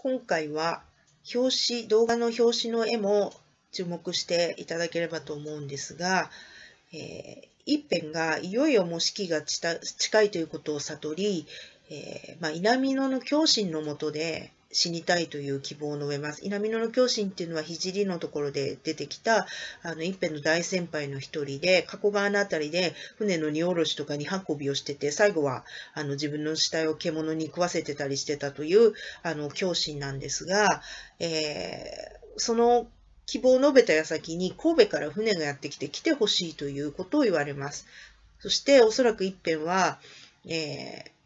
今回は表紙、動画の表紙の絵も注目していただければと思うんですが、えー、一辺がいよいよもう四が近いということを悟り、えーまあ、稲美野の教心のもとで死にたいという希望を述べます。稲野の教心っていうのは聖のところで出てきたあの一辺の大先輩の一人で加古川の辺りで船の荷下ろしとか荷運びをしてて最後はあの自分の死体を獣に食わせてたりしてたというあの教心なんですが、えー、その希望を述べた矢先に神戸から船がやってきて来てほしいということを言われます。そしておそらく一辺は、えー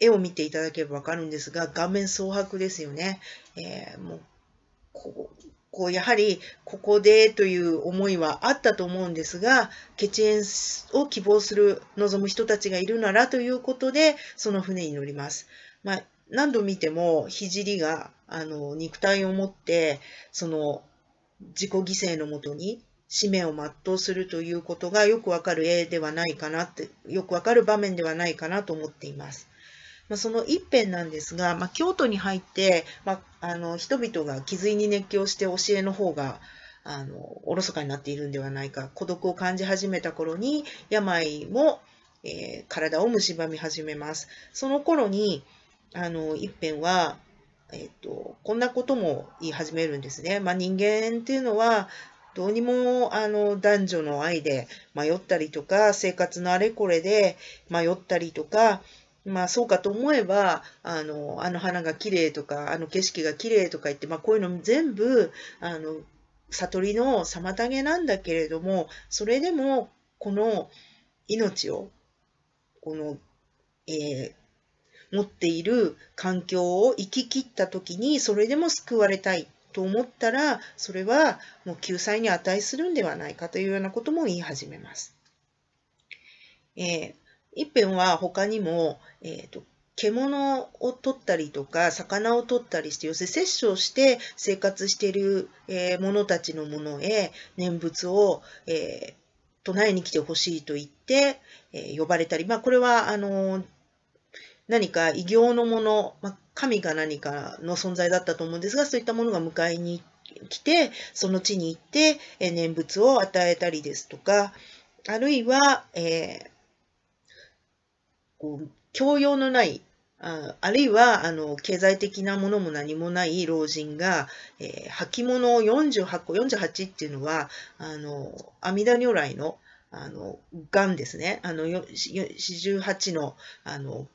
絵を見ていただければわかるんですが、画面蒼白ですよね。えー、もうこうこうやはりここでという思いはあったと思うんですが血縁を希望する望む人たちがいるならということでその船に乗ります。まあ、何度見ても聖があの肉体を持ってその自己犠牲のもとに使命を全うするということがよくわかる絵ではないかなってよくわかる場面ではないかなと思っています。まあ、その一辺なんですが、まあ、京都に入って、まあ、あの人々が気づいに熱狂して教えの方があのおろそかになっているんではないか孤独を感じ始めた頃に病も、えー、体を蝕み始めますその頃にあの一辺は、えーと、とこんなことも言い始めるんですね、まあ、人間っていうのはどうにもあの男女の愛で迷ったりとか生活のあれこれで迷ったりとかまあそうかと思えば、あの、あの花が綺麗とか、あの景色が綺麗とか言って、まあこういうの全部、あの、悟りの妨げなんだけれども、それでも、この命を、この、えー、持っている環境を生き切った時に、それでも救われたいと思ったら、それはもう救済に値するんではないかというようなことも言い始めます。えー一辺は他にも、えーと、獣を取ったりとか魚を取ったりして要するに摂取をして生活している、えー、者たちのものへ念仏を、えー、唱えに来てほしいと言って、えー、呼ばれたり、まあ、これはあのー、何か異形のもの、まあ、神が何かの存在だったと思うんですがそういったものが迎えに来てその地に行って、えー、念仏を与えたりですとかあるいは、えー、こう、教養のない、ああるいは、あの、経済的なものも何もない老人が、えー、履物を48個、48っていうのは、あの、阿弥陀如来の、あの、癌ですね。あの、48の、あの、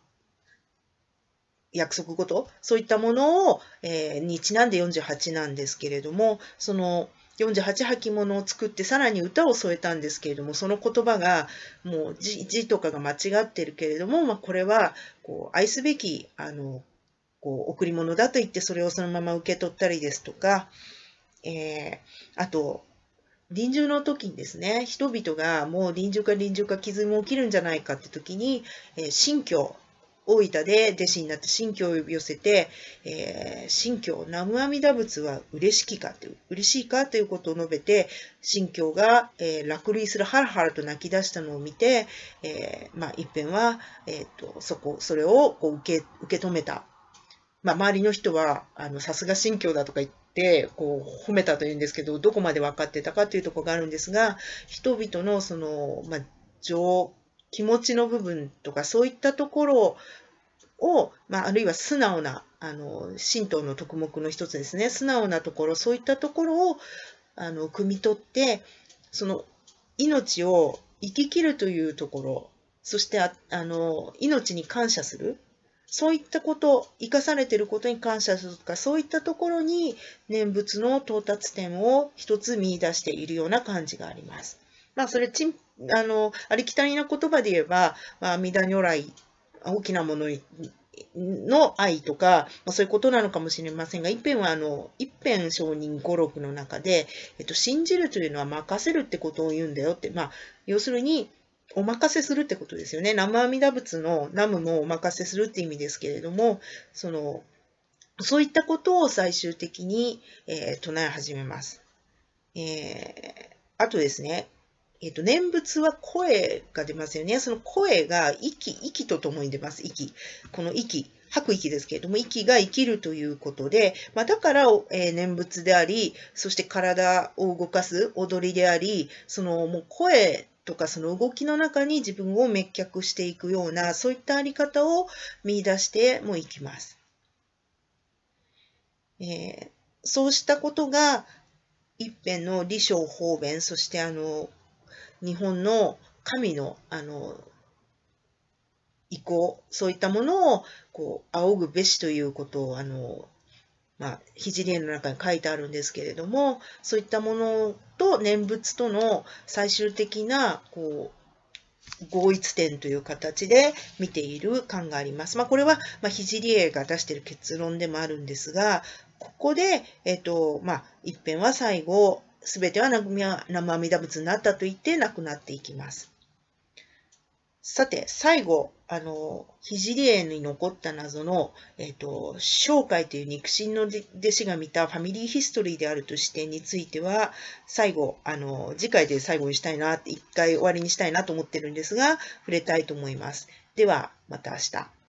約束ごと、そういったものを、えー、にちなんで48なんですけれども、その、48履物を作ってさらに歌を添えたんですけれどもその言葉がもう字とかが間違ってるけれども、まあ、これはこう愛すべきあのこう贈り物だと言ってそれをそのまま受け取ったりですとか、えー、あと臨終の時にですね人々がもう臨終か臨終か傷も起きるんじゃないかって時に、えー、新居大分で弟子になって新教を呼び寄せて、えー、新教、南無阿弥陀仏は嬉しきかという、嬉しいかということを述べて、信教が、えー、落類するハラハラと泣き出したのを見て、えー、まあ、一辺は、えっ、ー、と、そこ、それをこう受け、受け止めた。まあ、周りの人は、あの、さすが信教だとか言って、こう褒めたというんですけどどこまで分かってたかというところがあるんですが人々のその、まあ、情気持ちの部分とか、そういったところを、まあ、あるいは素直な、あの、神道の特目の一つですね、素直なところ、そういったところを、あの、汲み取って、その、命を生ききるというところ、そしてあ、あの、命に感謝する。そういったこと、生かされていることに感謝するとか、そういったところに念仏の到達点を一つ見出しているような感じがあります。まあ、それちん、あの、ありきたりな言葉で言えば、まあ、阿弥陀如来、大きなものの愛とか、まあ、そういうことなのかもしれませんが、一辺はあの、一辺承認語録の中で、えっと、信じるというのは任せるってことを言うんだよって、まあ、要するに、お任せするってことですよね。生阿弥陀仏のナムもお任せするって意味ですけれども、その、そういったことを最終的に、えー、唱え始めます。えー、あとですね、えっ、と、念仏は声が出ますよね。その声が息、息とともに出ます。息。この息。吐く息ですけれども、息が生きるということで、まあ、だから、えー、念仏であり、そして体を動かす踊りであり、そのもう声とかその動きの中に自分を滅却していくような、そういったあり方を見出してもいきます。えー、そうしたことが、一辺の理性方便、そしてあの、日本の神のあの意向、そういったものをこう仰ぐべしということをあの、まあ、の中に書いてあるんですけれども、そういったものと念仏との最終的なこう合一点という形で見ている感があります。まあ、これは、まあ、り絵が出している結論でもあるんですが、ここで、えっ、と、まあ、一辺は最後、すべては生阿弥陀仏になったと言ってなくなっていきます。さて、最後、あの、聖絵に残った謎の、えっ、ー、と、紹介という肉親の弟子が見たファミリーヒストリーであると視点については、最後、あの、次回で最後にしたいな、一回終わりにしたいなと思ってるんですが、触れたいと思います。では、また明日。